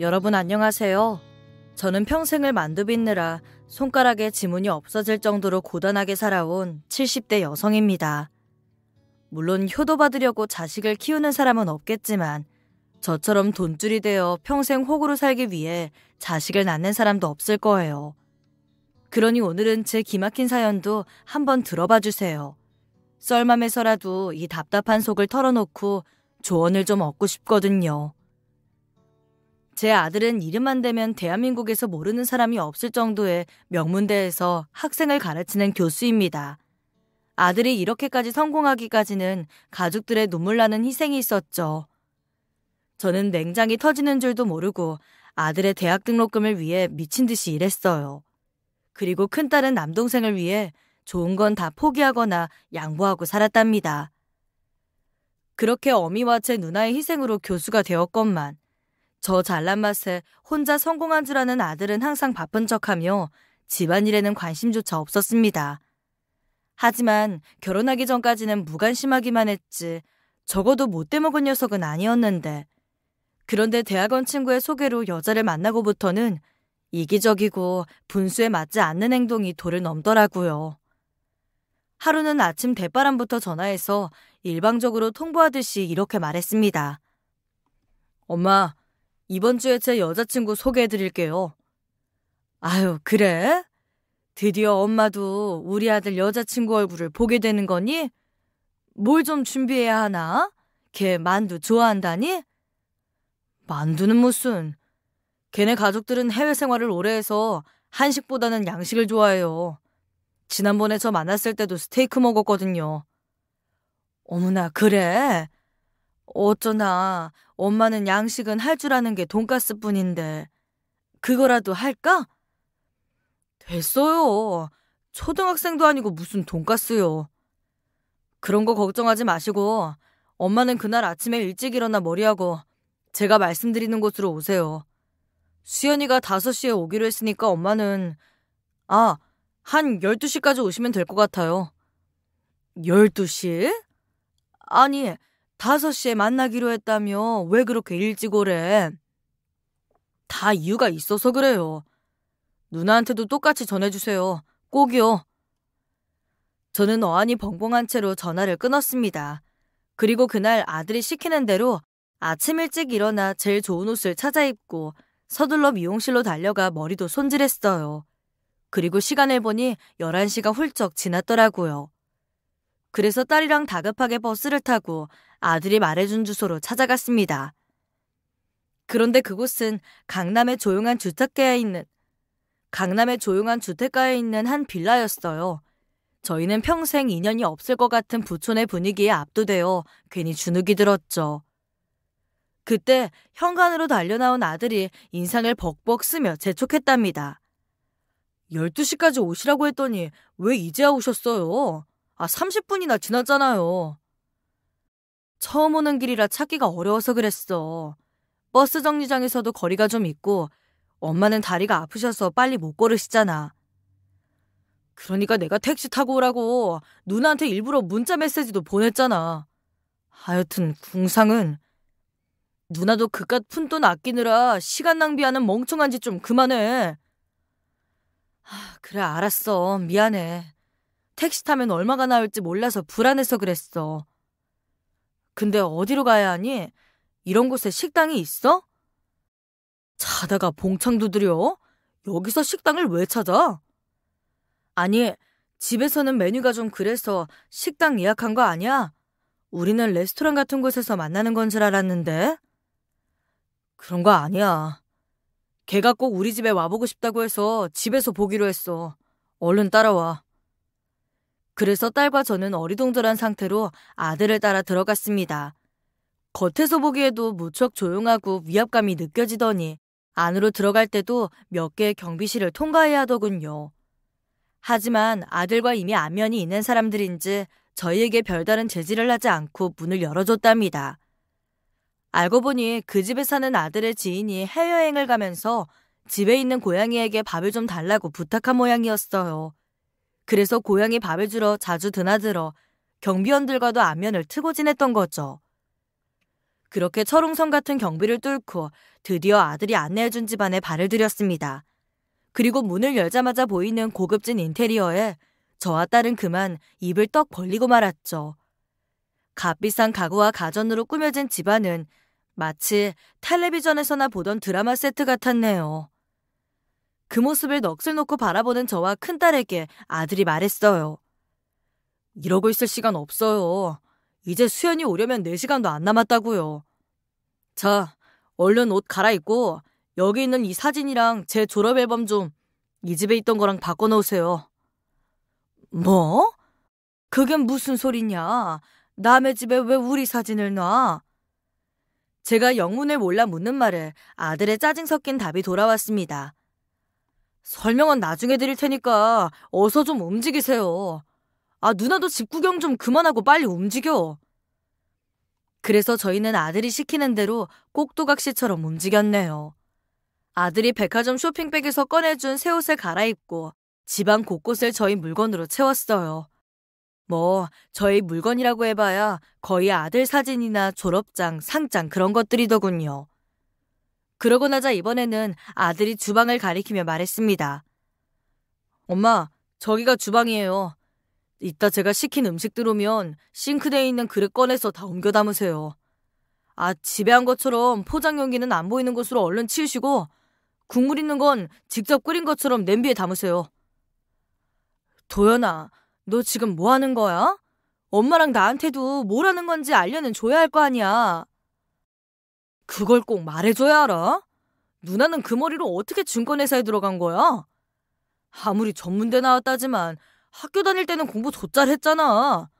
여러분 안녕하세요. 저는 평생을 만두 빚느라 손가락에 지문이 없어질 정도로 고단하게 살아온 70대 여성입니다. 물론 효도 받으려고 자식을 키우는 사람은 없겠지만 저처럼 돈줄이 되어 평생 호구로 살기 위해 자식을 낳는 사람도 없을 거예요. 그러니 오늘은 제 기막힌 사연도 한번 들어봐 주세요. 썰맘에서라도 이 답답한 속을 털어놓고 조언을 좀 얻고 싶거든요. 제 아들은 이름만 되면 대한민국에서 모르는 사람이 없을 정도의 명문대에서 학생을 가르치는 교수입니다. 아들이 이렇게까지 성공하기까지는 가족들의 눈물 나는 희생이 있었죠. 저는 냉장이 터지는 줄도 모르고 아들의 대학 등록금을 위해 미친 듯이 일했어요. 그리고 큰딸은 남동생을 위해 좋은 건 다 포기하거나 양보하고 살았답니다. 그렇게 어미와 제 누나의 희생으로 교수가 되었건만 저 잘난 맛에 혼자 성공한 줄 아는 아들은 항상 바쁜 척하며 집안일에는 관심조차 없었습니다. 하지만 결혼하기 전까지는 무관심하기만 했지 적어도 못돼 먹은 녀석은 아니었는데 그런데 대학원 친구의 소개로 여자를 만나고부터는 이기적이고 분수에 맞지 않는 행동이 도를 넘더라고요. 하루는 아침 대바람부터 전화해서 일방적으로 통보하듯이 이렇게 말했습니다. 엄마, 이번 주에 제 여자친구 소개해드릴게요. 아유, 그래? 드디어 엄마도 우리 아들 여자친구 얼굴을 보게 되는 거니? 뭘 좀 준비해야 하나? 걔 만두 좋아한다니? 만두는 무슨. 걔네 가족들은 해외 생활을 오래 해서 한식보다는 양식을 좋아해요. 지난번에 저 만났을 때도 스테이크 먹었거든요. 어머나, 그래? 어쩌나, 엄마는 양식은 할 줄 아는 게 돈가스뿐인데 그거라도 할까? 됐어요. 초등학생도 아니고 무슨 돈가스요. 그런 거 걱정하지 마시고 엄마는 그날 아침에 일찍 일어나 머리하고 제가 말씀드리는 곳으로 오세요. 수연이가 5시에 오기로 했으니까 엄마는 아, 한 12시까지 오시면 될 것 같아요. 12시? 아니, 5시에 만나기로 했다며 왜 그렇게 일찍 오래? 다 이유가 있어서 그래요. 누나한테도 똑같이 전해주세요. 꼭이요. 저는 어안이 벙벙한 채로 전화를 끊었습니다. 그리고 그날 아들이 시키는 대로 아침 일찍 일어나 제일 좋은 옷을 찾아 입고 서둘러 미용실로 달려가 머리도 손질했어요. 그리고 시간을 보니 11시가 훌쩍 지났더라고요. 그래서 딸이랑 다급하게 버스를 타고 아들이 말해준 주소로 찾아갔습니다. 그런데 그곳은 강남의 조용한 주택가에 있는 강남의 조용한 주택가에 있는 한 빌라였어요. 저희는 평생 인연이 없을 것 같은 부촌의 분위기에 압도되어 괜히 주눅이 들었죠. 그때 현관으로 달려나온 아들이 인상을 벅벅 쓰며 재촉했답니다. 12시까지 오시라고 했더니 왜 이제야 오셨어요? 아, 30분이나 지났잖아요. 처음 오는 길이라 찾기가 어려워서 그랬어. 버스 정류장에서도 거리가 좀 있고, 엄마는 다리가 아프셔서 빨리 못 걸으시잖아. 그러니까 내가 택시 타고 오라고 누나한테 일부러 문자 메시지도 보냈잖아. 하여튼 궁상은 누나도 그깟 푼돈 아끼느라 시간 낭비하는 멍청한 짓 좀 그만해. 아, 그래 알았어 미안해. 택시 타면 얼마가 나올지 몰라서 불안해서 그랬어. 근데 어디로 가야 하니? 이런 곳에 식당이 있어? 자다가 봉창 두드려? 여기서 식당을 왜 찾아? 아니, 집에서는 메뉴가 좀 그래서 식당 예약한 거 아니야? 우리는 레스토랑 같은 곳에서 만나는 건 줄 알았는데? 그런 거 아니야. 걔가 꼭 우리 집에 와보고 싶다고 해서 집에서 보기로 했어. 얼른 따라와. 그래서 딸과 저는 어리둥절한 상태로 아들을 따라 들어갔습니다. 겉에서 보기에도 무척 조용하고 위압감이 느껴지더니 안으로 들어갈 때도 몇 개의 경비실을 통과해야 하더군요. 하지만 아들과 이미 안면이 있는 사람들인지 저희에게 별다른 제지를 하지 않고 문을 열어줬답니다. 알고 보니 그 집에 사는 아들의 지인이 해외여행을 가면서 집에 있는 고양이에게 밥을 좀 달라고 부탁한 모양이었어요. 그래서 고양이 밥을 주러 자주 드나들어 경비원들과도 안면을 트고 지냈던 거죠. 그렇게 철옹성 같은 경비를 뚫고 드디어 아들이 안내해준 집안에 발을 들였습니다. 그리고 문을 열자마자 보이는 고급진 인테리어에 저와 딸은 그만 입을 떡 벌리고 말았죠. 값비싼 가구와 가전으로 꾸며진 집안은 마치 텔레비전에서나 보던 드라마 세트 같았네요. 그 모습을 넋을 놓고 바라보는 저와 큰딸에게 아들이 말했어요. 이러고 있을 시간 없어요. 이제 수연이 오려면 4시간도 안 남았다고요. 자, 얼른 옷 갈아입고 여기 있는 이 사진이랑 제 졸업 앨범 좀 이 집에 있던 거랑 바꿔놓으세요. 뭐? 그게 무슨 소리냐? 남의 집에 왜 우리 사진을 놔? 제가 영문을 몰라 묻는 말에 아들의 짜증 섞인 답이 돌아왔습니다. 설명은 나중에 드릴 테니까 어서 좀 움직이세요. 아, 누나도 집 구경 좀 그만하고 빨리 움직여. 그래서 저희는 아들이 시키는 대로 꼭두각시처럼 움직였네요. 아들이 백화점 쇼핑백에서 꺼내준 새 옷을 갈아입고 집안 곳곳을 저희 물건으로 채웠어요. 뭐, 저희 물건이라고 해봐야 거의 아들 사진이나 졸업장, 상장 그런 것들이더군요. 그러고 나자 이번에는 아들이 주방을 가리키며 말했습니다. 엄마, 저기가 주방이에요. 이따 제가 시킨 음식 들어오면 싱크대에 있는 그릇 꺼내서 다 옮겨 담으세요. 아, 집에 한 것처럼 포장 용기는 안 보이는 곳으로 얼른 치우시고 국물 있는 건 직접 끓인 것처럼 냄비에 담으세요. 도연아, 너 지금 뭐 하는 거야? 엄마랑 나한테도 뭐라는 건지 알려는 줘야 할 거 아니야. 그걸 꼭 말해줘야 알아? 누나는 그 머리로 어떻게 증권회사에 들어간 거야? 아무리 전문대 나왔다지만 학교 다닐 때는 공부 좆잘 했잖아.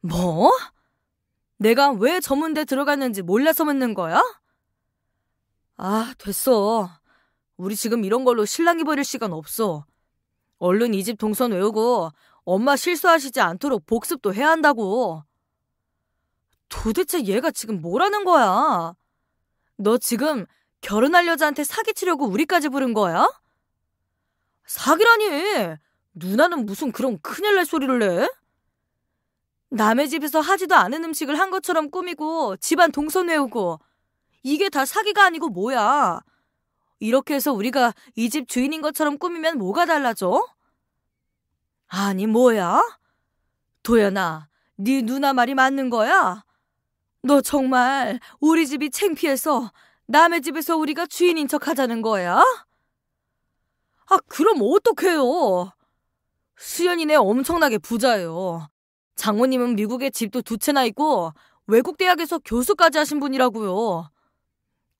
뭐? 내가 왜 전문대 들어갔는지 몰라서 묻는 거야? 아, 됐어. 우리 지금 이런 걸로 실랑이 벌일 시간 없어. 얼른 이 집 동선 외우고 엄마 실수하시지 않도록 복습도 해야 한다고. 도대체 얘가 지금 뭐라는 거야? 너 지금 결혼할 여자한테 사기치려고 우리까지 부른 거야? 사기라니! 누나는 무슨 그런 큰일 날 소리를 내? 남의 집에서 하지도 않은 음식을 한 것처럼 꾸미고 집안 동선 외우고 이게 다 사기가 아니고 뭐야? 이렇게 해서 우리가 이 집 주인인 것처럼 꾸미면 뭐가 달라져? 아니 뭐야? 도연아, 네 누나 말이 맞는 거야? 너 정말 우리 집이 창피해서 남의 집에서 우리가 주인인 척 하자는 거야? 아, 그럼 어떡해요? 수연이네 엄청나게 부자예요. 장모님은 미국에 집도 두 채나 있고 외국 대학에서 교수까지 하신 분이라고요.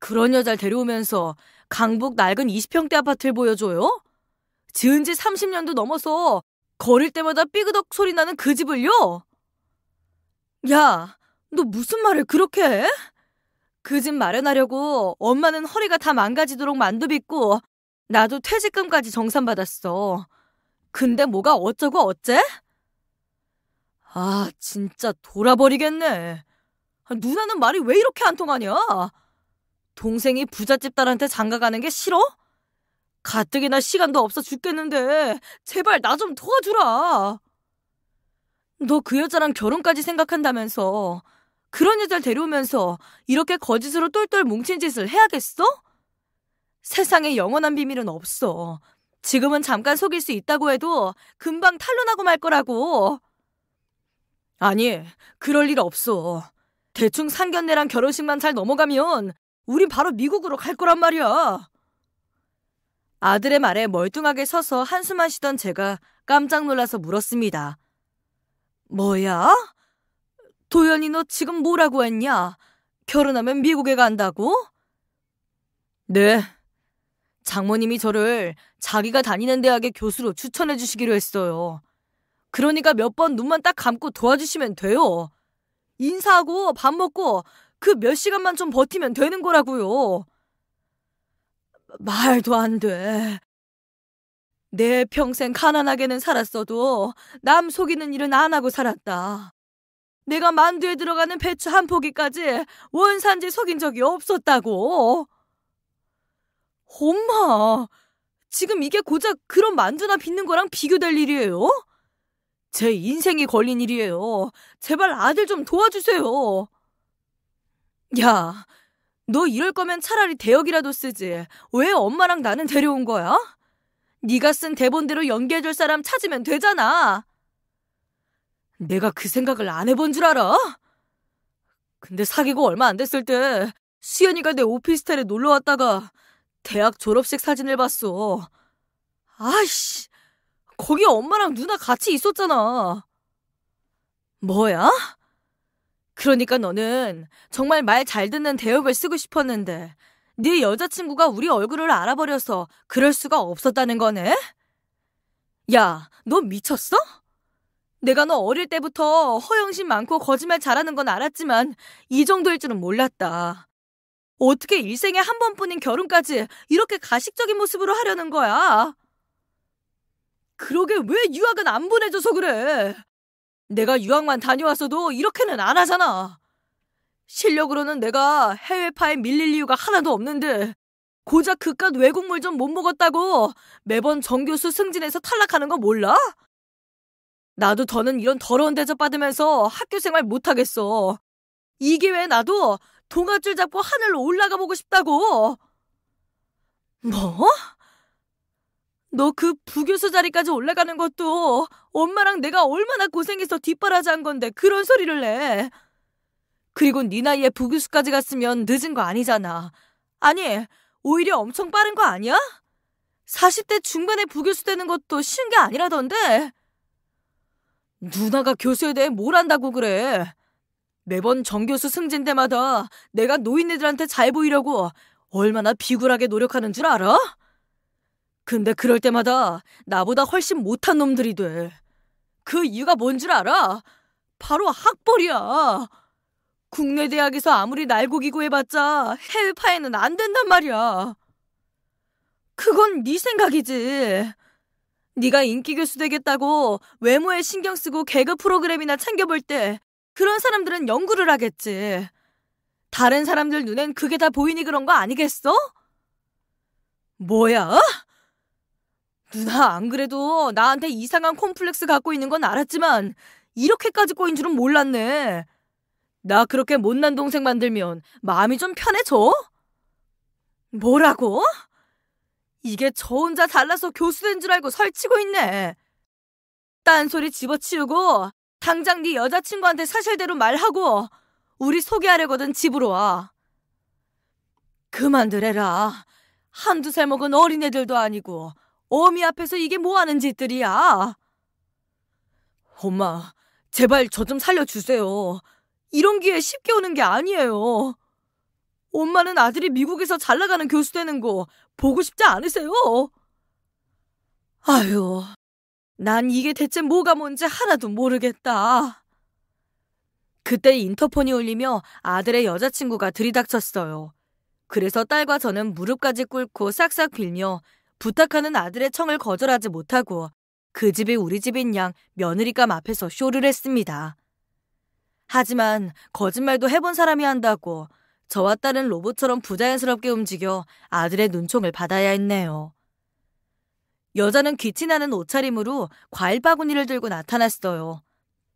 그런 여자를 데려오면서 강북 낡은 20평대 아파트를 보여줘요? 지은 지 30년도 넘어서 걸을 때마다 삐그덕 소리 나는 그 집을요? 야, 너 무슨 말을 그렇게 해? 그 집 마련하려고 엄마는 허리가 다 망가지도록 만두 빚고 나도 퇴직금까지 정산받았어. 근데 뭐가 어쩌고 어째? 아, 진짜 돌아버리겠네. 누나는 말이 왜 이렇게 안 통하냐? 동생이 부잣집 딸한테 장가 가는 게 싫어? 가뜩이나 시간도 없어 죽겠는데 제발 나 좀 도와주라. 너 그 여자랑 결혼까지 생각한다면서 그런 여자를 데려오면서 이렇게 거짓으로 똘똘 뭉친 짓을 해야겠어? 세상에 영원한 비밀은 없어. 지금은 잠깐 속일 수 있다고 해도 금방 탄로나고 말 거라고. 아니, 그럴 일 없어. 대충 상견례랑 결혼식만 잘 넘어가면 우린 바로 미국으로 갈 거란 말이야. 아들의 말에 멀뚱하게 서서 한숨만 쉬던 제가 깜짝 놀라서 물었습니다. 뭐야? 도연이 너 지금 뭐라고 했냐? 결혼하면 미국에 간다고? 네. 장모님이 저를 자기가 다니는 대학의 교수로 추천해 주시기로 했어요. 그러니까 몇 번 눈만 딱 감고 도와주시면 돼요. 인사하고 밥 먹고 그 몇 시간만 좀 버티면 되는 거라고요. 말도 안 돼. 내 평생 가난하게는 살았어도 남 속이는 일은 안 하고 살았다. 내가 만두에 들어가는 배추 한 포기까지 원산지 속인 적이 없었다고. 엄마, 지금 이게 고작 그런 만두나 빚는 거랑 비교될 일이에요? 제 인생이 걸린 일이에요. 제발 아들 좀 도와주세요. 야, 너 이럴 거면 차라리 대역이라도 쓰지. 왜 엄마랑 나는 데려온 거야? 네가 쓴 대본대로 연기해줄 사람 찾으면 되잖아. 내가 그 생각을 안 해본 줄 알아? 근데 사귀고 얼마 안 됐을 때 수연이가 내 오피스텔에 놀러 왔다가 대학 졸업식 사진을 봤어. 아이씨, 거기 엄마랑 누나 같이 있었잖아. 뭐야? 그러니까 너는 정말 말 잘 듣는 대역을 쓰고 싶었는데 네 여자친구가 우리 얼굴을 알아버려서 그럴 수가 없었다는 거네? 야, 너 미쳤어? 내가 너 어릴 때부터 허영심 많고 거짓말 잘하는 건 알았지만 이 정도일 줄은 몰랐다. 어떻게 일생에 한 번뿐인 결혼까지 이렇게 가식적인 모습으로 하려는 거야? 그러게 왜 유학은 안 보내줘서 그래? 내가 유학만 다녀왔어도 이렇게는 안 하잖아. 실력으로는 내가 해외파에 밀릴 이유가 하나도 없는데 고작 그깟 외국물 좀 못 먹었다고 매번 정교수 승진해서 탈락하는 거 몰라? 나도 더는 이런 더러운 대접 받으면서 학교 생활 못하겠어. 이게왜 나도 동아줄 잡고 하늘로 올라가 보고 싶다고. 뭐? 너 그 부교수 자리까지 올라가는 것도 엄마랑 내가 얼마나 고생해서 뒷바라지한 건데 그런 소리를 해. 그리고 네 나이에 부교수까지 갔으면 늦은 거 아니잖아. 아니, 오히려 엄청 빠른 거 아니야? 40대 중반에 부교수 되는 것도 쉬운 게 아니라던데. 누나가 교수에 대해 뭘 안다고 그래. 매번 정교수 승진 때마다 내가 노인네들한테 잘 보이려고 얼마나 비굴하게 노력하는 줄 알아? 근데 그럴 때마다 나보다 훨씬 못한 놈들이 돼. 그 이유가 뭔 줄 알아? 바로 학벌이야. 국내 대학에서 아무리 날고기고 해봤자 해외파에는 안 된단 말이야. 그건 네 생각이지. 네가 인기 교수 되겠다고 외모에 신경 쓰고 개그 프로그램이나 챙겨볼 때 그런 사람들은 연구를 하겠지. 다른 사람들 눈엔 그게 다 보이니 그런 거 아니겠어? 뭐야? 누나 안 그래도 나한테 이상한 콤플렉스 갖고 있는 건 알았지만 이렇게까지 꼬인 줄은 몰랐네. 나 그렇게 못난 동생 만들면 마음이 좀 편해져? 뭐라고? 이게 저 혼자 달라서 교수된 줄 알고 설치고 있네. 딴소리 집어치우고 당장 네 여자친구한테 사실대로 말하고 우리 소개하려거든 집으로 와. 그만들해라. 한두 살 먹은 어린애들도 아니고 어미 앞에서 이게 뭐하는 짓들이야. 엄마, 제발 저 좀 살려주세요. 이런 기회 쉽게 오는 게 아니에요. 엄마는 아들이 미국에서 잘 나가는 교수 되는 거 보고 싶지 않으세요? 아유, 난 이게 대체 뭐가 뭔지 하나도 모르겠다. 그때 인터폰이 울리며 아들의 여자친구가 들이닥쳤어요. 그래서 딸과 저는 무릎까지 꿇고 싹싹 빌며 부탁하는 아들의 청을 거절하지 못하고 그 집이 우리 집인 양 며느리감 앞에서 쇼를 했습니다. 하지만 거짓말도 해본 사람이 한다고 저와 딸은 로봇처럼 부자연스럽게 움직여 아들의 눈총을 받아야 했네요. 여자는 귀티나는 옷차림으로 과일 바구니를 들고 나타났어요.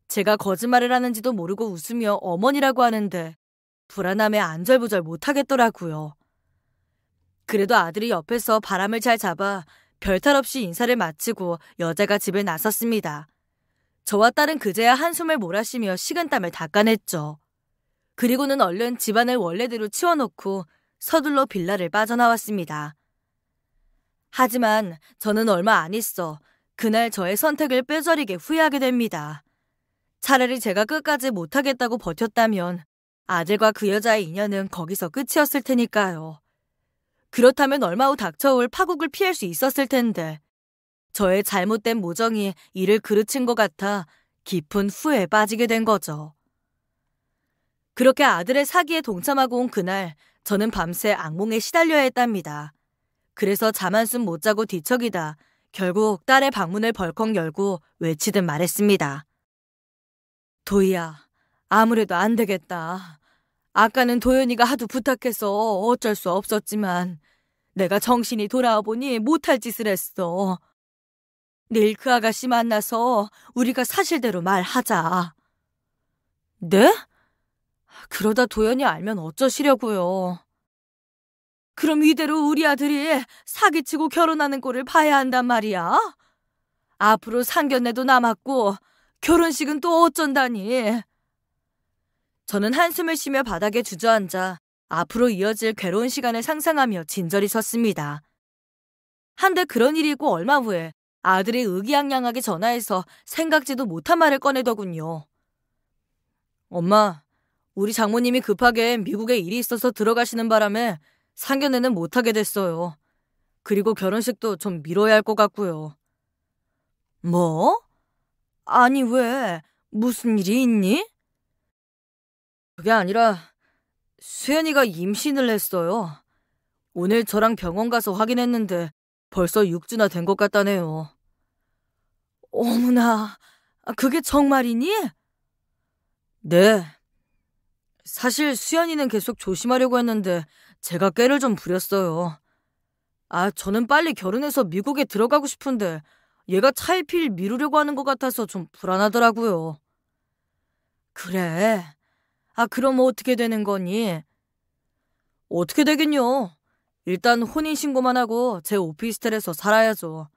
제가 거짓말을 하는지도 모르고 웃으며 어머니라고 하는데 불안함에 안절부절 못하겠더라고요. 그래도 아들이 옆에서 바람을 잘 잡아 별탈 없이 인사를 마치고 여자가 집을 나섰습니다. 저와 딸은 그제야 한숨을 몰아쉬며 식은땀을 닦아냈죠. 그리고는 얼른 집안을 원래대로 치워놓고 서둘러 빌라를 빠져나왔습니다. 하지만 저는 얼마 안 있어 그날 저의 선택을 뼈저리게 후회하게 됩니다. 차라리 제가 끝까지 못하겠다고 버텼다면 아들과 그 여자의 인연은 거기서 끝이었을 테니까요. 그렇다면 얼마 후 닥쳐올 파국을 피할 수 있었을 텐데 저의 잘못된 모정이 이를 그르친 것 같아 깊은 후에 빠지게 된 거죠. 그렇게 아들의 사기에 동참하고 온 그날 저는 밤새 악몽에 시달려야 했답니다. 그래서 잠 한숨 못 자고 뒤척이다 결국 딸의 방문을 벌컥 열고 외치듯 말했습니다. 도희야, 아무래도 안 되겠다. 아까는 도현이가 하도 부탁해서 어쩔 수 없었지만 내가 정신이 돌아와 보니 못할 짓을 했어. 내일 그 아가씨 만나서 우리가 사실대로 말하자. 네? 그러다 도연이 알면 어쩌시려고요. 그럼 이대로 우리 아들이 사기치고 결혼하는 꼴을 봐야 한단 말이야? 앞으로 상견례도 남았고 결혼식은 또 어쩐다니. 저는 한숨을 쉬며 바닥에 주저앉아 앞으로 이어질 괴로운 시간을 상상하며 진절이 섰습니다. 한데 그런 일이고 있 얼마 후에 아들이 의기양양하게 전화해서 생각지도 못한 말을 꺼내더군요. 엄마, 우리 장모님이 급하게 미국에 일이 있어서 들어가시는 바람에 상견례는 못하게 됐어요. 그리고 결혼식도 좀 미뤄야 할 것 같고요. 뭐? 아니 왜? 무슨 일이 있니? 그게 아니라 수연이가 임신을 했어요. 오늘 저랑 병원 가서 확인했는데 벌써 6주나 된 것 같다네요. 어머나, 그게 정말이니? 네, 사실 수연이는 계속 조심하려고 했는데 제가 깨를 좀 부렸어요. 아, 저는 빨리 결혼해서 미국에 들어가고 싶은데 얘가 차일피 미루려고 하는 것 같아서 좀 불안하더라고요. 그래. 아, 그럼 어떻게 되는 거니? 어떻게 되긴요. 일단 혼인신고만 하고 제 오피스텔에서 살아야죠.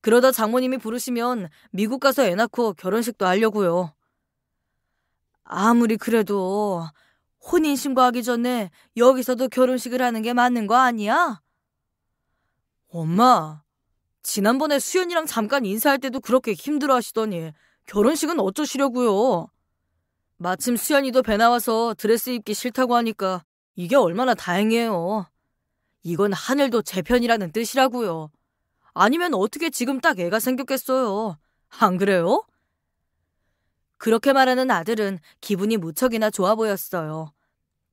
그러다 장모님이 부르시면 미국 가서 애 낳고 결혼식도 하려고요. 아무리 그래도 혼인 신고하기 전에 여기서도 결혼식을 하는 게 맞는 거 아니야? 엄마, 지난번에 수연이랑 잠깐 인사할 때도 그렇게 힘들어 하시더니 결혼식은 어쩌시려고요? 마침 수연이도 배 나와서 드레스 입기 싫다고 하니까 이게 얼마나 다행이에요. 이건 하늘도 제 편이라는 뜻이라고요. 아니면 어떻게 지금 딱 애가 생겼겠어요. 안 그래요? 그렇게 말하는 아들은 기분이 무척이나 좋아 보였어요.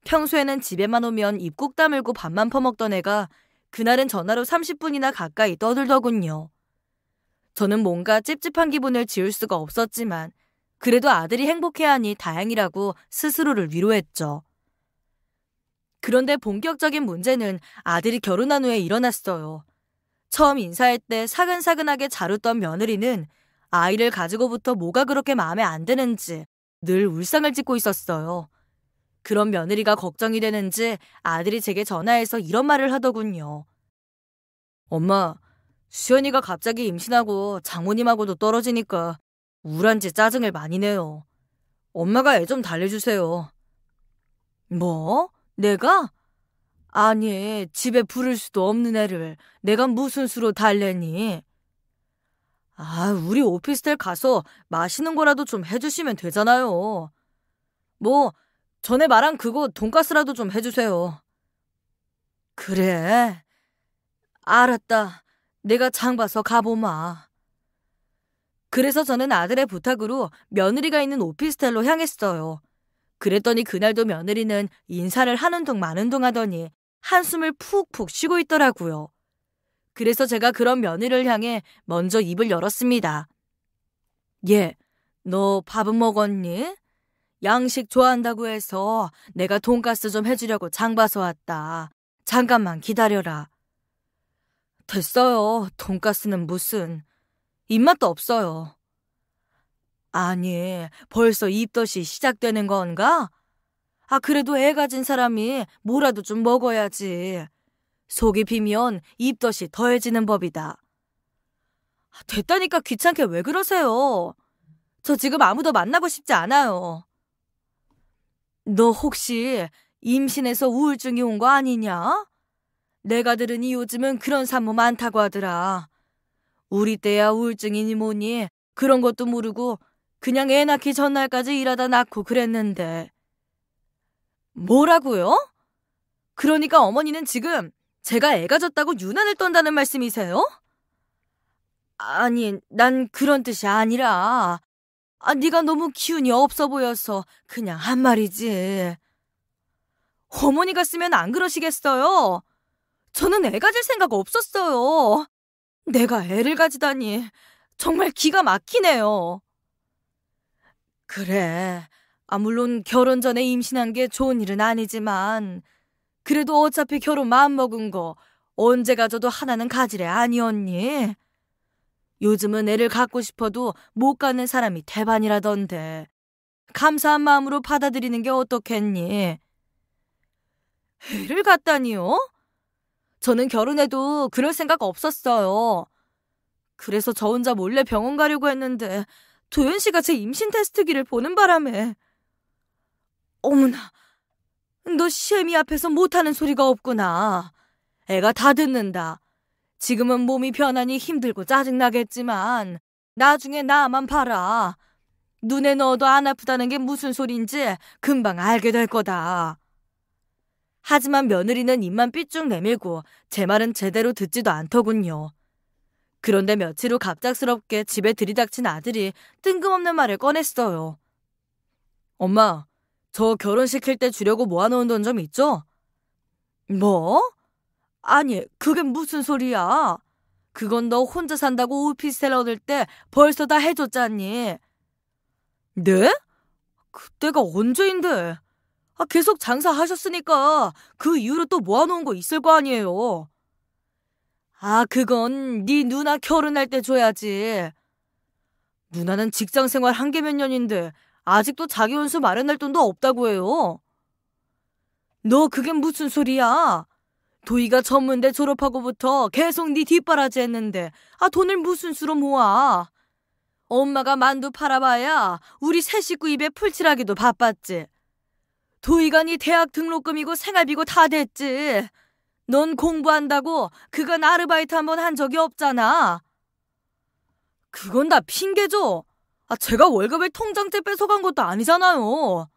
평소에는 집에만 오면 입국 다물고 밥만 퍼먹던 애가 그날은 전화로 30분이나 가까이 떠들더군요. 저는 뭔가 찝찝한 기분을 지울 수가 없었지만 그래도 아들이 행복해하니 다행이라고 스스로를 위로했죠. 그런데 본격적인 문제는 아들이 결혼한 후에 일어났어요. 처음 인사할 때 사근사근하게 자루던 며느리는 아이를 가지고부터 뭐가 그렇게 마음에 안 드는지 늘 울상을 짓고 있었어요. 그런 며느리가 걱정이 되는지 아들이 제게 전화해서 이런 말을 하더군요. 엄마, 수현이가 갑자기 임신하고 장모님하고도 떨어지니까 우울한지 짜증을 많이 내요. 엄마가 애 좀 달래주세요. 뭐? 내가? 아니, 집에 부를 수도 없는 애를 내가 무슨 수로 달래니? 아, 우리 오피스텔 가서 마시는 거라도 좀 해주시면 되잖아요. 뭐, 전에 말한 그거 돈가스라도 좀 해주세요. 그래. 알았다. 내가 장 봐서 가보마. 그래서 저는 아들의 부탁으로 며느리가 있는 오피스텔로 향했어요. 그랬더니 그날도 며느리는 인사를 하는 둥 마는 둥 하더니 한숨을 푹푹 쉬고 있더라고요. 그래서 제가 그런 며느리를 향해 먼저 입을 열었습니다. 예, 너 밥은 먹었니? 양식 좋아한다고 해서 내가 돈가스 좀 해주려고 장 봐서 왔다. 잠깐만 기다려라. 됐어요. 돈가스는 무슨. 입맛도 없어요. 아니, 벌써 입덧이 시작되는 건가? 아, 그래도 애 가진 사람이 뭐라도 좀 먹어야지. 속이 비면 입덧이 더해지는 법이다. 아, 됐다니까 귀찮게 왜 그러세요? 저 지금 아무도 만나고 싶지 않아요. 너 혹시 임신해서 우울증이 온 거 아니냐? 내가 들으니 요즘은 그런 산모 많다고 하더라. 우리 때야 우울증이니 뭐니 그런 것도 모르고 그냥 애 낳기 전날까지 일하다 낳고 그랬는데. 뭐라고요? 그러니까 어머니는 지금 제가 애가 졌다고 유난을 떤다는 말씀이세요? 아니, 난 그런 뜻이 아니라 아, 네가 너무 기운이 없어 보여서 그냥 한 말이지. 어머니 가쓰면안 그러시겠어요? 저는 애 가질 생각 없었어요. 내가 애를 가지다니 정말 기가 막히네요. 그래. 아, 물론 결혼 전에 임신한 게 좋은 일은 아니지만 그래도 어차피 결혼 마음먹은 거 언제 가져도 하나는 가지래 아니었니? 요즘은 애를 갖고 싶어도 못 가는 사람이 대반이라던데. 감사한 마음으로 받아들이는 게 어떻겠니? 애를 갖다니요? 저는 결혼해도 그럴 생각 없었어요. 그래서 저 혼자 몰래 병원 가려고 했는데 도현 씨가 제 임신 테스트기를 보는 바람에 어머나, 너 시애미 앞에서 못하는 소리가 없구나. 애가 다 듣는다. 지금은 몸이 변하니 힘들고 짜증나겠지만 나중에 나만 봐라. 눈에 넣어도 안 아프다는 게 무슨 소린지 금방 알게 될 거다. 하지만 며느리는 입만 삐쭉 내밀고 제 말은 제대로 듣지도 않더군요. 그런데 며칠 후 갑작스럽게 집에 들이닥친 아들이 뜬금없는 말을 꺼냈어요. 엄마, 저 결혼시킬 때 주려고 모아놓은 돈 좀 있죠? 뭐? 아니, 그게 무슨 소리야? 그건 너 혼자 산다고 오피스텔 얻을 때 벌써 다 해줬잖니. 네? 그때가 언제인데? 아, 계속 장사하셨으니까 그 이후로 또 모아놓은 거 있을 거 아니에요. 아, 그건 네 누나 결혼할 때 줘야지. 누나는 직장 생활 한 개 몇 년인데 아직도 자기 혼수 마련할 돈도 없다고 해요. 너 그게 무슨 소리야? 도희가 전문대 졸업하고부터 계속 네 뒷바라지했는데 아 돈을 무슨 수로 모아? 엄마가 만두 팔아봐야 우리 새 식구 입에 풀칠하기도 바빴지. 도희가 네 대학 등록금이고 생활비고 다 됐지. 넌 공부한다고 그간 아르바이트 한 번 한 적이 없잖아. 그건 다 핑계죠. 아, 제가 월급을 통장째 뺏어간 것도 아니잖아요.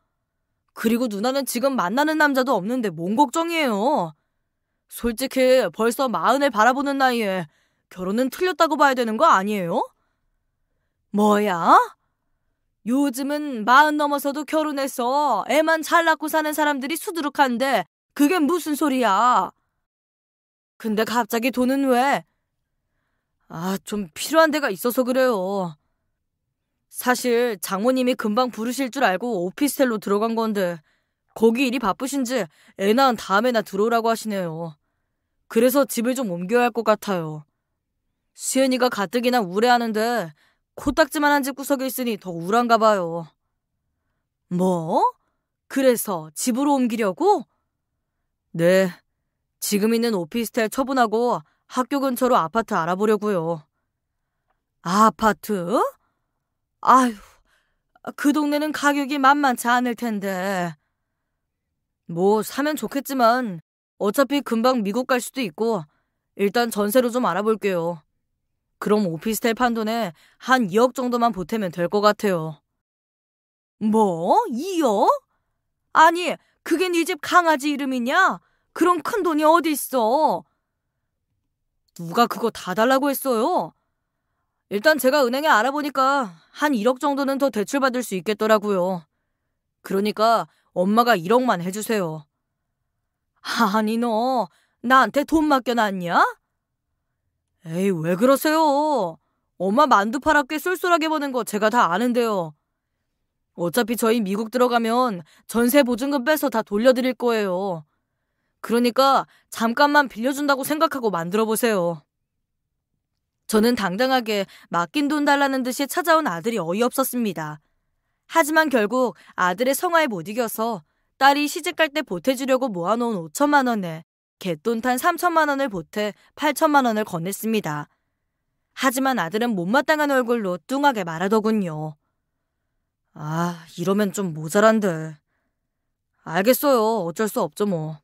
그리고 누나는 지금 만나는 남자도 없는데 뭔 걱정이에요. 솔직히 벌써 마흔을 바라보는 나이에 결혼은 틀렸다고 봐야 되는 거 아니에요? 뭐야? 요즘은 마흔 넘어서도 결혼해서 애만 잘 낳고 사는 사람들이 수두룩한데 그게 무슨 소리야? 근데 갑자기 돈은 왜? 아, 좀 필요한 데가 있어서 그래요. 사실 장모님이 금방 부르실 줄 알고 오피스텔로 들어간 건데 거기 일이 바쁘신지 애 낳은 다음에나 들어오라고 하시네요. 그래서 집을 좀 옮겨야 할 것 같아요. 수연이가 가뜩이나 우울해하는데 코딱지만한 집 구석에 있으니 더 우울한가 봐요. 뭐? 그래서 집으로 옮기려고? 네. 지금 있는 오피스텔 처분하고 학교 근처로 아파트 알아보려고요. 아, 아파트? 아휴, 그 동네는 가격이 만만치 않을 텐데. 뭐 사면 좋겠지만 어차피 금방 미국 갈 수도 있고 일단 전세로 좀 알아볼게요. 그럼 오피스텔 판돈에 한 2억 정도만 보태면 될 것 같아요. 뭐? 2억? 아니, 그게 네 집 강아지 이름이냐? 그런 큰 돈이 어디 있어? 누가 그거 다 달라고 했어요? 일단 제가 은행에 알아보니까 한 1억 정도는 더 대출받을 수 있겠더라고요. 그러니까 엄마가 1억만 해주세요. 아니 너 나한테 돈 맡겨놨냐? 에이 왜 그러세요? 엄마 만두 팔았게 쏠쏠하게 버는 거 제가 다 아는데요. 어차피 저희 미국 들어가면 전세 보증금 빼서 다 돌려드릴 거예요. 그러니까 잠깐만 빌려준다고 생각하고 만들어 보세요. 저는 당당하게 맡긴 돈 달라는 듯이 찾아온 아들이 어이없었습니다. 하지만 결국 아들의 성화에 못 이겨서 딸이 시집갈 때 보태주려고 모아놓은 5천만 원에 개돈 탄 3천만 원을 보태 8천만 원을 건넸습니다. 하지만 아들은 못마땅한 얼굴로 뚱하게 말하더군요. 아, 이러면 좀 모자란데. 알겠어요. 어쩔 수 없죠, 뭐.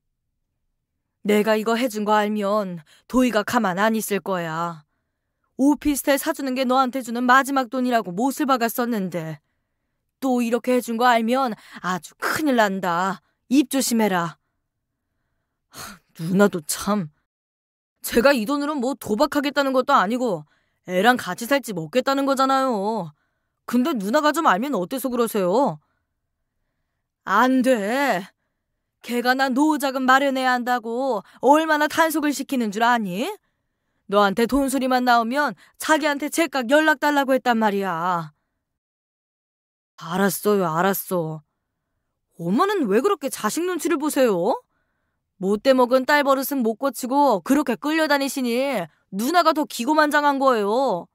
내가 이거 해준 거 알면 도희가 가만 안 있을 거야. 오피스텔 사주는 게 너한테 주는 마지막 돈이라고 못을 박았었는데. 또 이렇게 해준 거 알면 아주 큰일 난다. 입 조심해라. 누나도 참. 제가 이 돈으로 뭐 도박하겠다는 것도 아니고 애랑 같이 살지 먹겠다는 거잖아요. 근데 누나가 좀 알면 어때서 그러세요? 안 돼. 걔가 난 노후자금 마련해야 한다고 얼마나 탄속을 시키는 줄 아니? 너한테 돈소리만 나오면 자기한테 제값 연락 달라고 했단 말이야. 알았어요, 알았어. 엄마는 왜 그렇게 자식 눈치를 보세요? 못돼 먹은 딸 버릇은 못 고치고 그렇게 끌려다니시니 누나가 더 기고만장한 거예요.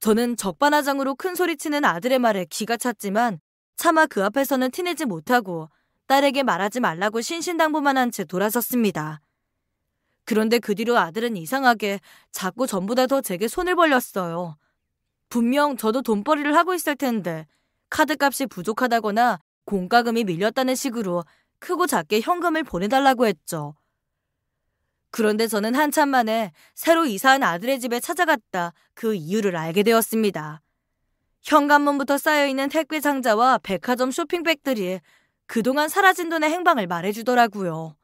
저는 적반하장으로 큰 소리치는 아들의 말에 기가 찼지만 차마 그 앞에서는 티내지 못하고 딸에게 말하지 말라고 신신당부만 한 채 돌아섰습니다. 그런데 그 뒤로 아들은 이상하게 자꾸 전보다 더 제게 손을 벌렸어요. 분명 저도 돈벌이를 하고 있을 텐데 카드값이 부족하다거나 공과금이 밀렸다는 식으로 크고 작게 현금을 보내달라고 했죠. 그런데 저는 한참 만에 새로 이사한 아들의 집에 찾아갔다 그 이유를 알게 되었습니다. 현관문부터 쌓여있는 택배 상자와 백화점 쇼핑백들이 그동안 사라진 돈의 행방을 말해주더라고요.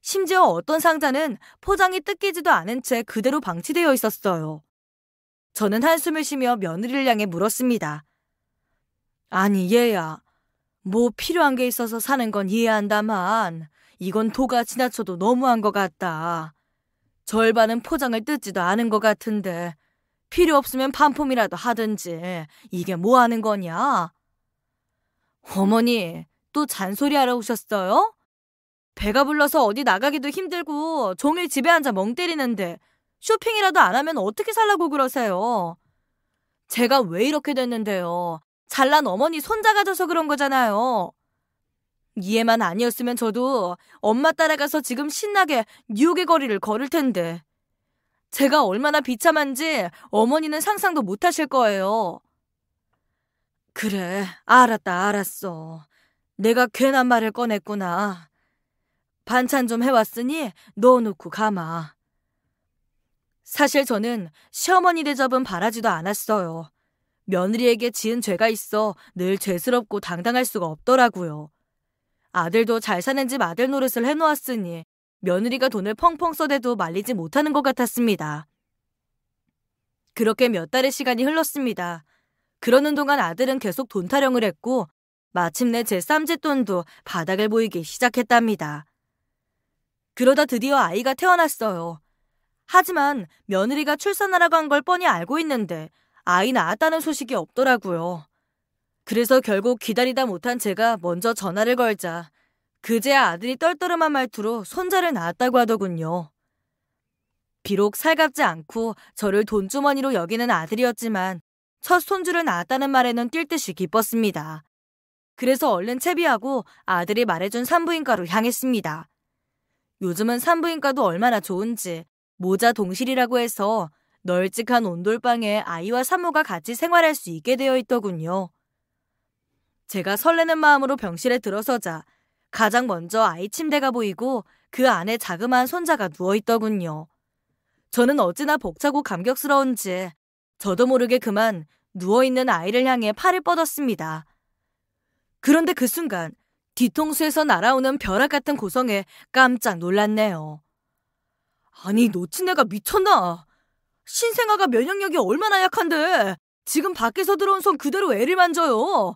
심지어 어떤 상자는 포장이 뜯기지도 않은 채 그대로 방치되어 있었어요. 저는 한숨을 쉬며 며느리를 향해 물었습니다. 아니, 얘야. 뭐 필요한 게 있어서 사는 건 이해한다만, 이건 도가 지나쳐도 너무한 것 같다. 절반은 포장을 뜯지도 않은 것 같은데, 필요 없으면 반품이라도 하든지, 이게 뭐 하는 거냐? 어머니, 또 잔소리하러 오셨어요? 배가 불러서 어디 나가기도 힘들고 종일 집에 앉아 멍 때리는데 쇼핑이라도 안 하면 어떻게 살라고 그러세요? 제가 왜 이렇게 됐는데요. 잘난 어머니 손자가져서 그런 거잖아요. 이해만 아니었으면 저도 엄마 따라가서 지금 신나게 뉴욕의 거리를 걸을 텐데. 제가 얼마나 비참한지 어머니는 상상도 못 하실 거예요. 그래, 알았다, 알았어. 내가 괜한 말을 꺼냈구나. 반찬 좀 해왔으니 넣어놓고 가마. 사실 저는 시어머니 대접은 바라지도 않았어요. 며느리에게 지은 죄가 있어 늘 죄스럽고 당당할 수가 없더라고요. 아들도 잘 사는 집 아들 노릇을 해놓았으니 며느리가 돈을 펑펑 써대도 말리지 못하는 것 같았습니다. 그렇게 몇 달의 시간이 흘렀습니다. 그러는 동안 아들은 계속 돈 타령을 했고 마침내 제 쌈짓돈도 바닥을 보이기 시작했답니다. 그러다 드디어 아이가 태어났어요. 하지만 며느리가 출산하라고 한 걸 뻔히 알고 있는데 아이 낳았다는 소식이 없더라고요. 그래서 결국 기다리다 못한 제가 먼저 전화를 걸자 그제야 아들이 떨떠름한 말투로 손자를 낳았다고 하더군요. 비록 살갑지 않고 저를 돈주머니로 여기는 아들이었지만 첫 손주를 낳았다는 말에는 뛸 듯이 기뻤습니다. 그래서 얼른 채비하고 아들이 말해준 산부인과로 향했습니다. 요즘은 산부인과도 얼마나 좋은지 모자 동실이라고 해서 널찍한 온돌방에 아이와 산모가 같이 생활할 수 있게 되어 있더군요. 제가 설레는 마음으로 병실에 들어서자 가장 먼저 아이 침대가 보이고 그 안에 자그마한 손자가 누워 있더군요. 저는 어찌나 벅차고 감격스러운지 저도 모르게 그만 누워있는 아이를 향해 팔을 뻗었습니다. 그런데 그 순간 뒤통수에서 날아오는 벼락 같은 고성에 깜짝 놀랐네요. 아니, 노친네가 미쳤나? 신생아가 면역력이 얼마나 약한데 지금 밖에서 들어온 손 그대로 애를 만져요.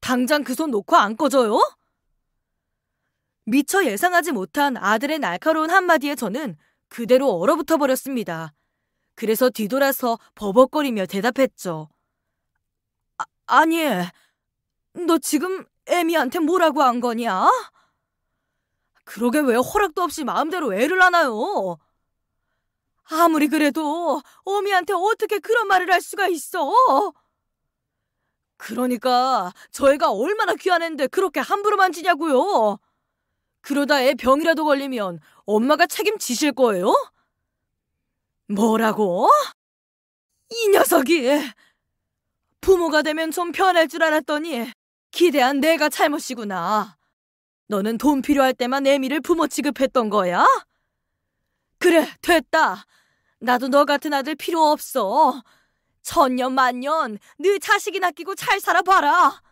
당장 그 손 놓고 안 꺼져요? 미처 예상하지 못한 아들의 날카로운 한마디에 저는 그대로 얼어붙어 버렸습니다. 그래서 뒤돌아서 버벅거리며 대답했죠. 아, 아니, 너 지금 애미한테 뭐라고 한 거냐? 그러게 왜 허락도 없이 마음대로 애를 하나요? 아무리 그래도 어미한테 어떻게 그런 말을 할 수가 있어? 그러니까 저희가 얼마나 귀한 애인데 그렇게 함부로 만지냐고요. 그러다 애 병이라도 걸리면 엄마가 책임지실 거예요? 뭐라고? 이 녀석이 부모가 되면 좀편할줄 알았더니 기대한 내가 잘못이구나. 너는 돈 필요할 때만 애미를 부모 취급했던 거야? 그래, 됐다. 나도 너 같은 아들 필요 없어. 천년 만년 네 자식이나 끼고 잘 살아봐라.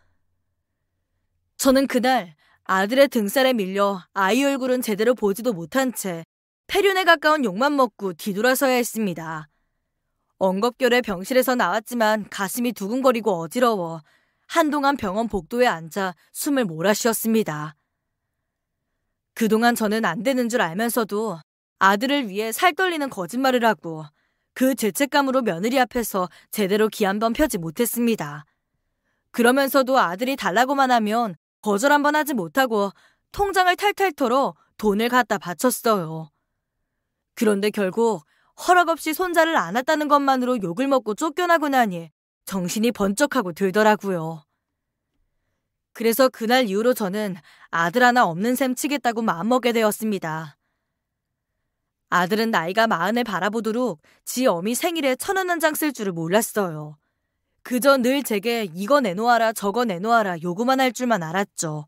저는 그날 아들의 등살에 밀려 아이 얼굴은 제대로 보지도 못한 채 폐륜에 가까운 욕만 먹고 뒤돌아서야 했습니다. 엉겁결에 병실에서 나왔지만 가슴이 두근거리고 어지러워 한동안 병원 복도에 앉아 숨을 몰아 쉬었습니다. 그동안 저는 안 되는 줄 알면서도 아들을 위해 살떨리는 거짓말을 하고 그 죄책감으로 며느리 앞에서 제대로 기한번 펴지 못했습니다. 그러면서도 아들이 달라고만 하면 거절 한 번 하지 못하고 통장을 탈탈 털어 돈을 갖다 바쳤어요. 그런데 결국 허락 없이 손자를 안았다는 것만으로 욕을 먹고 쫓겨나고 나니 정신이 번쩍하고 들더라고요. 그래서 그날 이후로 저는 아들 하나 없는 셈 치겠다고 마음먹게 되었습니다. 아들은 나이가 마흔을 바라보도록 지 어미 생일에 천 원 한 장 쓸 줄을 몰랐어요. 그저 늘 제게 이거 내놓아라 저거 내놓아라 요구만 할 줄만 알았죠.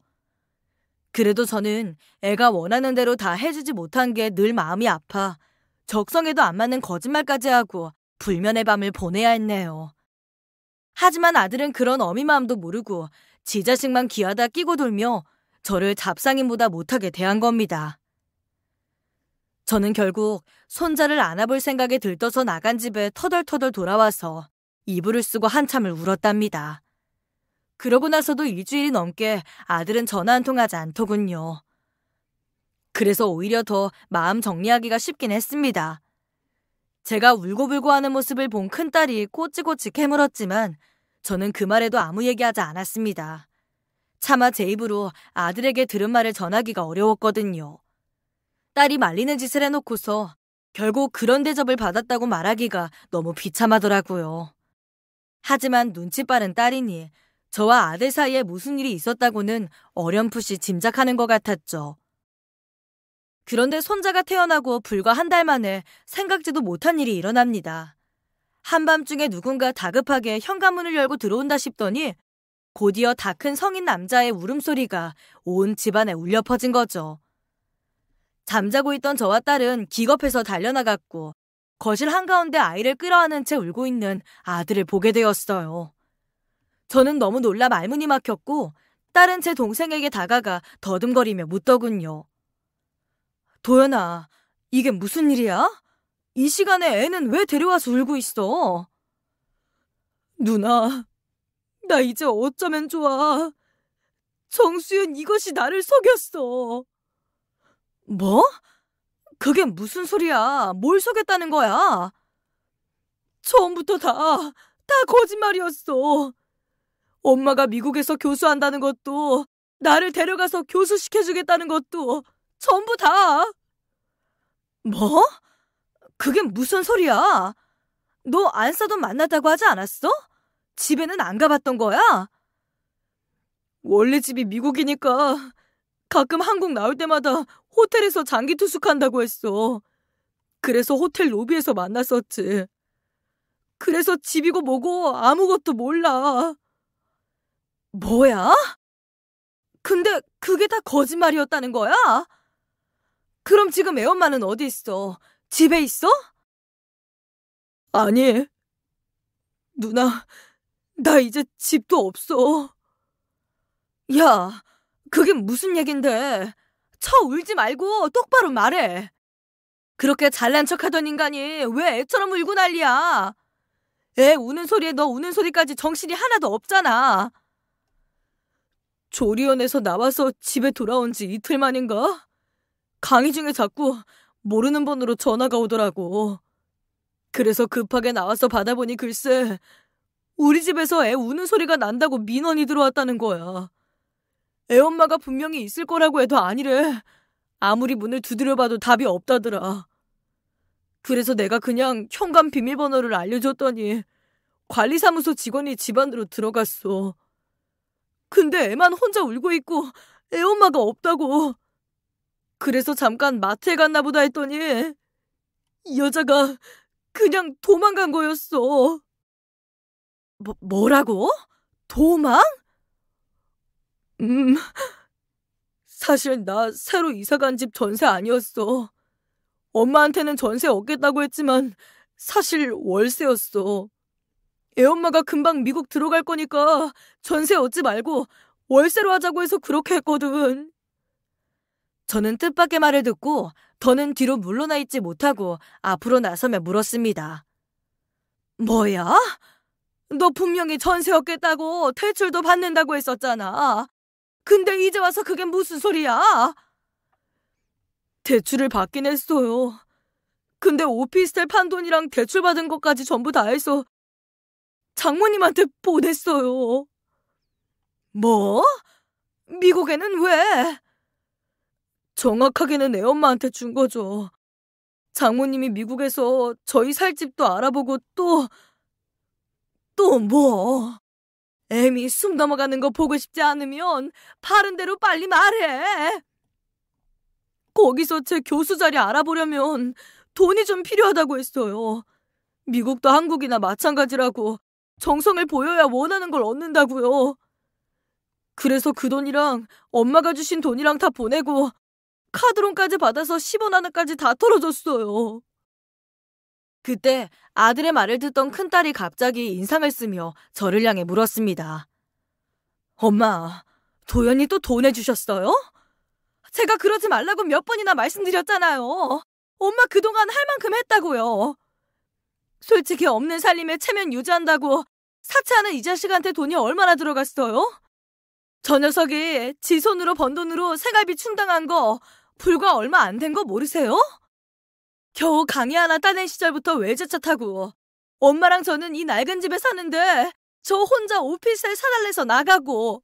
그래도 저는 애가 원하는 대로 다 해주지 못한 게 늘 마음이 아파 적성에도 안 맞는 거짓말까지 하고 불면의 밤을 보내야 했네요. 하지만 아들은 그런 어미 마음도 모르고 지 자식만 귀하다 끼고 돌며 저를 잡상인보다 못하게 대한 겁니다. 저는 결국 손자를 안아볼 생각에 들떠서 나간 집에 터덜터덜 돌아와서 이불을 쓰고 한참을 울었답니다. 그러고 나서도 일주일이 넘게 아들은 전화 한 통하지 않더군요. 그래서 오히려 더 마음 정리하기가 쉽긴 했습니다. 제가 울고불고 하는 모습을 본 큰딸이 꼬치꼬치 캐물었지만 저는 그 말에도 아무 얘기하지 않았습니다. 차마 제 입으로 아들에게 들은 말을 전하기가 어려웠거든요. 딸이 말리는 짓을 해놓고서 결국 그런 대접을 받았다고 말하기가 너무 비참하더라고요. 하지만 눈치 빠른 딸이니 저와 아들 사이에 무슨 일이 있었다고는 어렴풋이 짐작하는 것 같았죠. 그런데 손자가 태어나고 불과 한 달 만에 생각지도 못한 일이 일어납니다. 한밤중에 누군가 다급하게 현관문을 열고 들어온다 싶더니 곧이어 다 큰 성인 남자의 울음소리가 온 집안에 울려 퍼진 거죠. 잠자고 있던 저와 딸은 기겁해서 달려나갔고 거실 한가운데 아이를 끌어안은 채 울고 있는 아들을 보게 되었어요. 저는 너무 놀라 말문이 막혔고 딸은 제 동생에게 다가가 더듬거리며 묻더군요. 도연아, 이게 무슨 일이야? 이 시간에 애는 왜 데려와서 울고 있어? 누나, 나 이제 어쩌면 좋아. 정수연 이것이 나를 속였어. 뭐? 그게 무슨 소리야? 뭘 속였다는 거야? 처음부터 다, 다 거짓말이었어. 엄마가 미국에서 교수한다는 것도, 나를 데려가서 교수 시켜주겠다는 것도, 전부 다. 뭐? 그게 무슨 소리야? 너 안사돈 만났다고 하지 않았어? 집에는 안 가봤던 거야? 원래 집이 미국이니까 가끔 한국 나올 때마다 호텔에서 장기 투숙한다고 했어. 그래서 호텔 로비에서 만났었지. 그래서 집이고 뭐고 아무것도 몰라. 뭐야? 근데 그게 다 거짓말이었다는 거야? 그럼 지금 애엄마는 어디 있어? 집에 있어? 아니. 누나, 나 이제 집도 없어. 야, 그게 무슨 얘긴데? 쳐 울지 말고 똑바로 말해. 그렇게 잘난 척하던 인간이 왜 애처럼 울고 난리야. 애 우는 소리에 너 우는 소리까지 정신이 하나도 없잖아. 조리원에서 나와서 집에 돌아온 지 이틀 만인가? 강의 중에 자꾸 모르는 번호로 전화가 오더라고. 그래서 급하게 나와서 받아보니 글쎄, 우리 집에서 애 우는 소리가 난다고 민원이 들어왔다는 거야. 애엄마가 분명히 있을 거라고 해도 아니래. 아무리 문을 두드려봐도 답이 없다더라. 그래서 내가 그냥 현관 비밀번호를 알려줬더니 관리사무소 직원이 집 안으로 들어갔어. 근데 애만 혼자 울고 있고 애엄마가 없다고. 그래서 잠깐 마트에 갔나 보다 했더니 여자가 그냥 도망간 거였어. 뭐, 뭐라고? 도망? 음, 사실 나 새로 이사간 집 전세 아니었어. 엄마한테는 전세 얻겠다고 했지만 사실 월세였어. 애엄마가 금방 미국 들어갈 거니까 전세 얻지 말고 월세로 하자고 해서 그렇게 했거든. 저는 뜻밖의 말을 듣고 더는 뒤로 물러나 있지 못하고 앞으로 나서며 물었습니다. 뭐야? 너 분명히 전세 얻겠다고 대출도 받는다고 했었잖아. 근데 이제 와서 그게 무슨 소리야? 대출을 받긴 했어요. 근데 오피스텔 판 돈이랑 대출받은 것까지 전부 다 해서 장모님한테 보냈어요. 뭐? 미국에는 왜? 정확하게는 애 엄마한테 준 거죠. 장모님이 미국에서 저희 살 집도 알아보고 또, 또 뭐? 애미 숨 넘어가는 거 보고 싶지 않으면 바른 대로 빨리 말해. 거기서 제 교수 자리 알아보려면 돈이 좀 필요하다고 했어요. 미국도 한국이나 마찬가지라고 정성을 보여야 원하는 걸 얻는다고요. 그래서 그 돈이랑 엄마가 주신 돈이랑 다 보내고 카드론까지 받아서 10원 하나까지 다 털어줬어요. 그때 아들의 말을 듣던 큰딸이 갑자기 인상을 쓰며 저를 향해 물었습니다. 엄마, 도연이 또 돈해 주셨어요? 제가 그러지 말라고 몇 번이나 말씀드렸잖아요. 엄마 그동안 할 만큼 했다고요. 솔직히 없는 살림에 체면 유지한다고 사치하는 이 자식한테 돈이 얼마나 들어갔어요? 저 녀석이 지 손으로 번 돈으로 생활비 충당한 거 불과 얼마 안 된 거 모르세요? 겨우 강의 하나 따낸 시절부터 외제차 타고 엄마랑 저는 이 낡은 집에 사는데 저 혼자 오피스텔 사달래서 나가고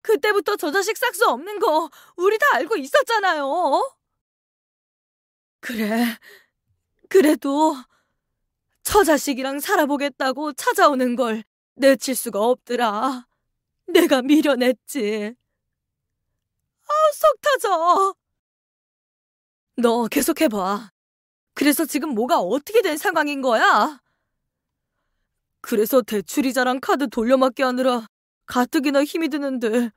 그때부터 저 자식 싹수 없는 거 우리 다 알고 있었잖아요. 그래, 그래도 저 자식이랑 살아보겠다고 찾아오는 걸 내칠 수가 없더라. 내가 밀어냈지. 아우, 속 터져. 너 계속해봐. 그래서 지금 뭐가 어떻게 된 상황인 거야? 그래서 대출이자랑 카드 돌려막기 하느라 가뜩이나 힘이 드는데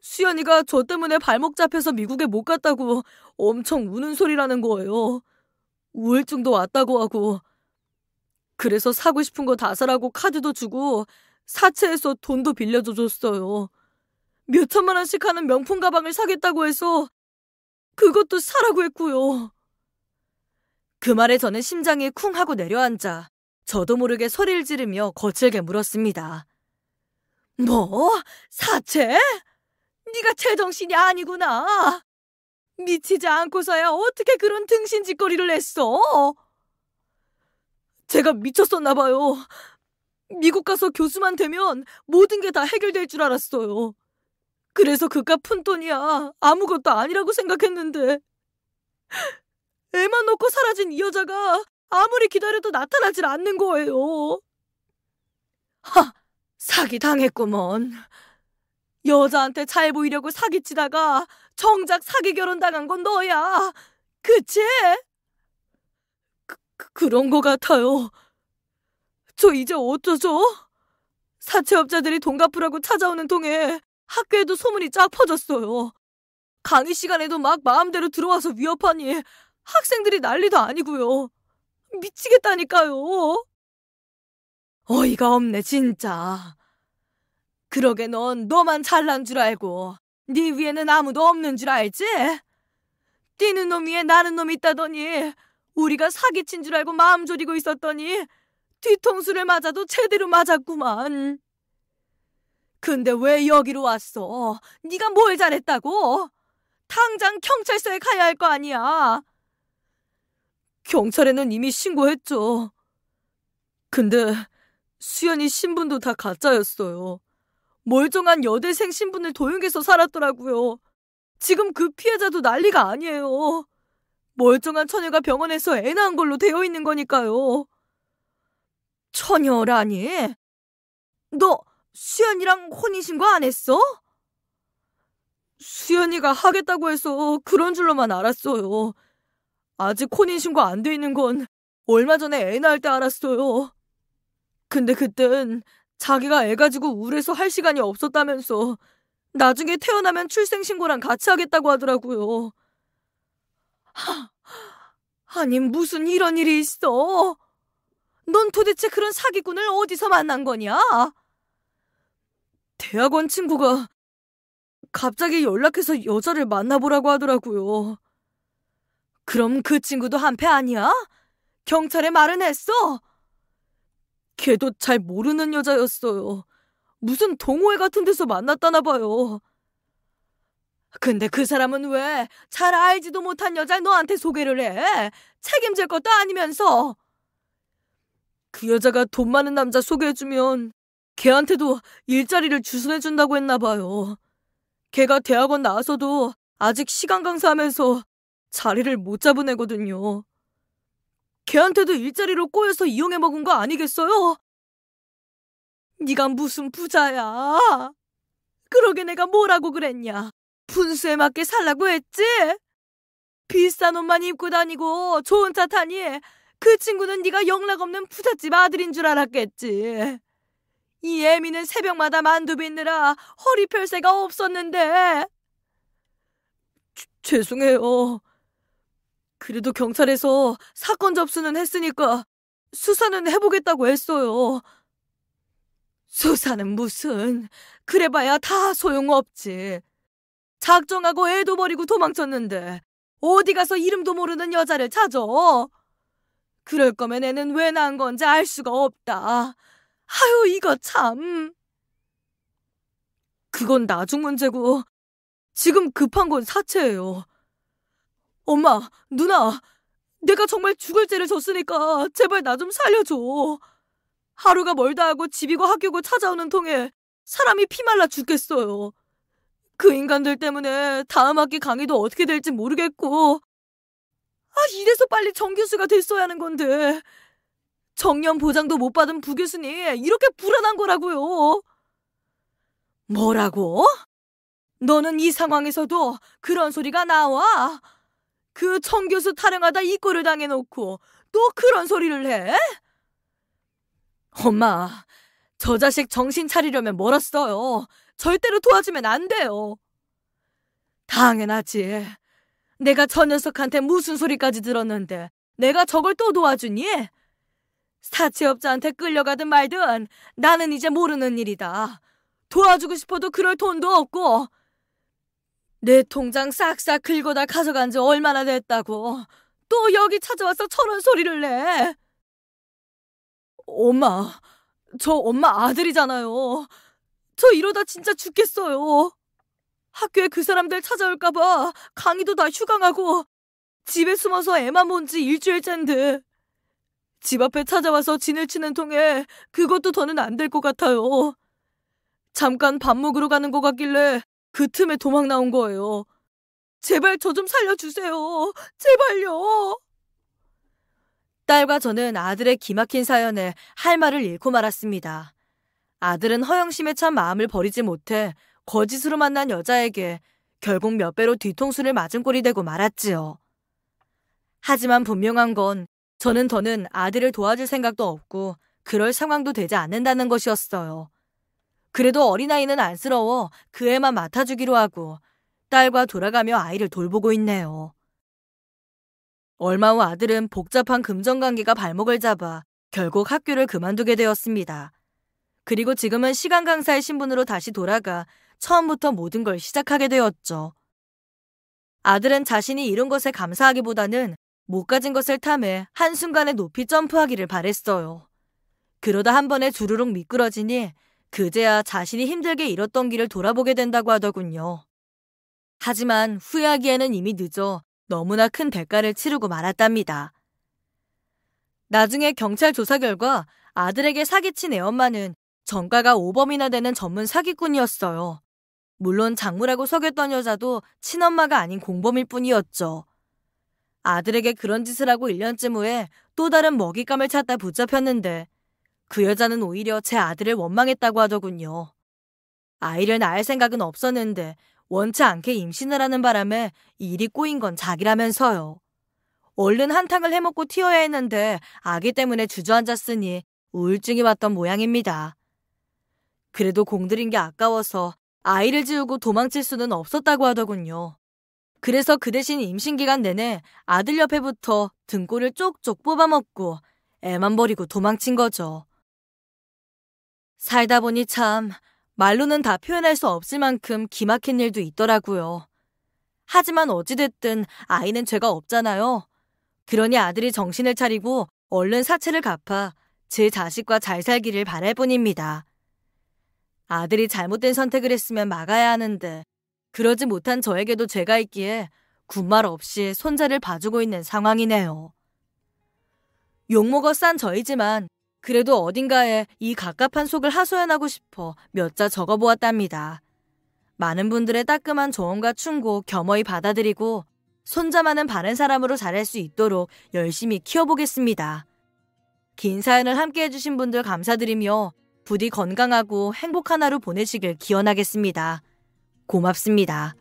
수연이가 저 때문에 발목 잡혀서 미국에 못 갔다고 엄청 우는 소리라는 거예요. 우울증도 왔다고 하고 그래서 사고 싶은 거 다 사라고 카드도 주고 사채에서 돈도 빌려줘 줬어요. 몇 천만 원씩 하는 명품 가방을 사겠다고 해서 그것도 사라고 했고요. 그 말에 저는 심장이 쿵 하고 내려앉아 저도 모르게 소리를 지르며 거칠게 물었습니다. 뭐? 사채? 네가 제정신이 아니구나. 미치지 않고서야 어떻게 그런 등신 짓거리를 했어? 제가 미쳤었나 봐요. 미국 가서 교수만 되면 모든 게 다 해결될 줄 알았어요. 그래서 그깟 푼돈이야 아무것도 아니라고 생각했는데 애만 놓고 사라진 이 여자가 아무리 기다려도 나타나질 않는 거예요. 하, 사기 당했구먼. 여자한테 잘 보이려고 사기치다가 정작 사기 결혼 당한 건 너야. 그치? 그, 그, 그런 거 같아요. 저 이제 어쩌죠? 사채업자들이 돈 갚으라고 찾아오는 동에 학교에도 소문이 쫙 퍼졌어요. 강의 시간에도 막 마음대로 들어와서 위협하니 학생들이 난리도 아니고요. 미치겠다니까요. 어이가 없네 진짜. 그러게 넌 너만 잘난 줄 알고 네 위에는 아무도 없는 줄 알지? 뛰는 놈 위에 나는 놈이 있다더니 우리가 사기친 줄 알고 마음 졸이고 있었더니 뒤통수를 맞아도 제대로 맞았구만. 근데 왜 여기로 왔어? 네가 뭘 잘했다고? 당장 경찰서에 가야 할 거 아니야. 경찰에는 이미 신고했죠. 근데 수연이 신분도 다 가짜였어요. 멀쩡한 여대생 신분을 도용해서 살았더라고요. 지금 그 피해자도 난리가 아니에요. 멀쩡한 처녀가 병원에서 애 낳은 걸로 되어 있는 거니까요. 처녀라니? 너 수연이랑 혼인신고 안 했어? 수연이가 하겠다고 해서 그런 줄로만 알았어요. 아직 혼인 신고 안 돼 있는 건 얼마 전에 애 낳을 때 알았어요. 근데 그땐 자기가 애 가지고 우울해서 할 시간이 없었다면서 나중에 태어나면 출생신고랑 같이 하겠다고 하더라고요. 하, 아니 무슨 이런 일이 있어? 넌 도대체 그런 사기꾼을 어디서 만난 거냐? 대학원 친구가 갑자기 연락해서 여자를 만나보라고 하더라고요. 그럼 그 친구도 한패 아니야? 경찰에 말은 했어? 걔도 잘 모르는 여자였어요. 무슨 동호회 같은 데서 만났다나 봐요. 근데 그 사람은 왜 잘 알지도 못한 여자 너한테 소개를 해? 책임질 것도 아니면서. 그 여자가 돈 많은 남자 소개해주면 걔한테도 일자리를 주선해준다고 했나 봐요. 걔가 대학원 나와서도 아직 시간 강사하면서 자리를 못 잡은 애거든요. 걔한테도 일자리로 꼬여서 이용해 먹은 거 아니겠어요? 네가 무슨 부자야. 그러게 내가 뭐라고 그랬냐. 분수에 맞게 살라고 했지? 비싼 옷만 입고 다니고 좋은 차 타니 그 친구는 네가 영락 없는 부잣집 아들인 줄 알았겠지. 이 애미는 새벽마다 만두 빚느라 허리 펼새가 없었는데. 죄송해요. 그래도 경찰에서 사건 접수는 했으니까 수사는 해보겠다고 했어요. 수사는 무슨 그래봐야 다 소용없지. 작정하고 애도 버리고 도망쳤는데 어디 가서 이름도 모르는 여자를 찾아. 그럴 거면 애는 왜 낳은 건지 알 수가 없다. 아유 이거 참. 그건 나중 문제고 지금 급한 건 사체예요. 엄마, 누나, 내가 정말 죽을 죄를 졌으니까 제발 나 좀 살려줘. 하루가 멀다 하고 집이고 학교고 찾아오는 통에 사람이 피말라 죽겠어요. 그 인간들 때문에 다음 학기 강의도 어떻게 될지 모르겠고. 아, 이래서 빨리 정교수가 됐어야 하는 건데. 정년 보장도 못 받은 부교수니 이렇게 불안한 거라고요. 뭐라고? 너는 이 상황에서도 그런 소리가 나와? 그 청교수 타령하다 이꼴을 당해놓고 또 그런 소리를 해? 엄마, 저 자식 정신 차리려면 멀었어요. 절대로 도와주면 안 돼요. 당연하지. 내가 저 녀석한테 무슨 소리까지 들었는데 내가 저걸 또 도와주니? 사채업자한테 끌려가든 말든 나는 이제 모르는 일이다. 도와주고 싶어도 그럴 돈도 없고 내 통장 싹싹 긁어다 가져간 지 얼마나 됐다고. 또 여기 찾아와서 저런 소리를 내. 엄마, 저 엄마 아들이잖아요. 저 이러다 진짜 죽겠어요. 학교에 그 사람들 찾아올까봐 강의도 다 휴강하고 집에 숨어서 애만 본 지 일주일째인데 집 앞에 찾아와서 진을 치는 통에 그것도 더는 안 될 것 같아요. 잠깐 밥 먹으러 가는 것 같길래 그 틈에 도망 나온 거예요. 제발 저 좀 살려주세요. 제발요. 딸과 저는 아들의 기막힌 사연에 할 말을 잃고 말았습니다. 아들은 허영심에 찬 마음을 버리지 못해 거짓으로 만난 여자에게 결국 몇 배로 뒤통수를 맞은 꼴이 되고 말았지요. 하지만 분명한 건 저는 더는 아들을 도와줄 생각도 없고 그럴 상황도 되지 않는다는 것이었어요. 그래도 어린아이는 안쓰러워 그 애만 맡아주기로 하고 딸과 돌아가며 아이를 돌보고 있네요. 얼마 후 아들은 복잡한 금전관계가 발목을 잡아 결국 학교를 그만두게 되었습니다. 그리고 지금은 시간 강사의 신분으로 다시 돌아가 처음부터 모든 걸 시작하게 되었죠. 아들은 자신이 이룬 것에 감사하기보다는 못 가진 것을 탐해 한순간에 높이 점프하기를 바랬어요. 그러다 한 번에 주르륵 미끄러지니 그제야 자신이 힘들게 잃었던 길을 돌아보게 된다고 하더군요. 하지만 후회하기에는 이미 늦어 너무나 큰 대가를 치르고 말았답니다. 나중에 경찰 조사 결과 아들에게 사기친 애엄마는 정가가 5범이나 되는 전문 사기꾼이었어요. 물론 장물하고 속였던 여자도 친엄마가 아닌 공범일 뿐이었죠. 아들에게 그런 짓을 하고 1년쯤 후에 또 다른 먹잇감을 찾다 붙잡혔는데 그 여자는 오히려 제 아들을 원망했다고 하더군요. 아이를 낳을 생각은 없었는데 원치 않게 임신을 하는 바람에 일이 꼬인 건 자기라면서요. 얼른 한탕을 해먹고 튀어야 했는데 아기 때문에 주저앉았으니 우울증이 왔던 모양입니다. 그래도 공들인 게 아까워서 아이를 지우고 도망칠 수는 없었다고 하더군요. 그래서 그 대신 임신기간 내내 아들 옆에 부터 등골을 쪽쪽 뽑아먹고 애만 버리고 도망친 거죠. 살다 보니 참 말로는 다 표현할 수 없을 만큼 기막힌 일도 있더라고요. 하지만 어찌됐든 아이는 죄가 없잖아요. 그러니 아들이 정신을 차리고 얼른 사채를 갚아 제 자식과 잘 살기를 바랄 뿐입니다. 아들이 잘못된 선택을 했으면 막아야 하는데 그러지 못한 저에게도 죄가 있기에 군말 없이 손자를 봐주고 있는 상황이네요. 욕먹어 싼 저이지만 그래도 어딘가에 이 갑갑한 속을 하소연하고 싶어 몇 자 적어보았답니다. 많은 분들의 따끔한 조언과 충고 겸허히 받아들이고 손자만은 바른 사람으로 잘할 수 있도록 열심히 키워보겠습니다. 긴 사연을 함께 해주신 분들 감사드리며 부디 건강하고 행복한 하루 보내시길 기원하겠습니다. 고맙습니다.